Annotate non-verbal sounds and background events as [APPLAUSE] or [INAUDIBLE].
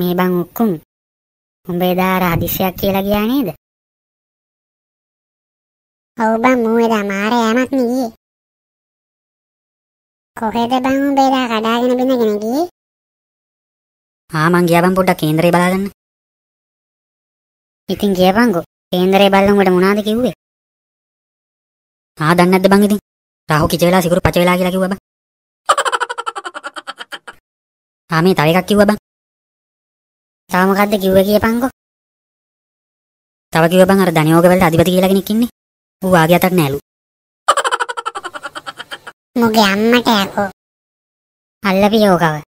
මේ බං ඔක්කුම් උඹේ දාර හදිසියක් කියලා ගියා නේද? ඔව් බං මූ එදා මාර යෑමක් නෙගියේ. කොහෙද බං උඹේ දා කඩාගෙන බිනගෙන ගියේ? ආ මං ගියා බං පොඩ්ඩක් කේන්දරේ බලාගන්න. ඉතින් ගියපංගෝ කේන්දරේ බල්ලන් උඹට මොනවද කිව්වේ? ආ දන්නේ නැද්ද බං ඉතින්? රාහු කිච වෙලා සිකුරු පච වෙලා කියලා කිව්වා බං. ආ මේ තව එකක් කිව්වා බං. තව මොකද්ද කිව්වේ කියපන්කෝ. තව කිව්ව බං අර ධනියෝග වලට අධිපති කියලා කෙනෙක් ඉන්නේ. ඌ ආගේ අතක් නෑලු. [LAUGHS] මොගේ අම්මට යකෝ. අල්ලපි යෝගව.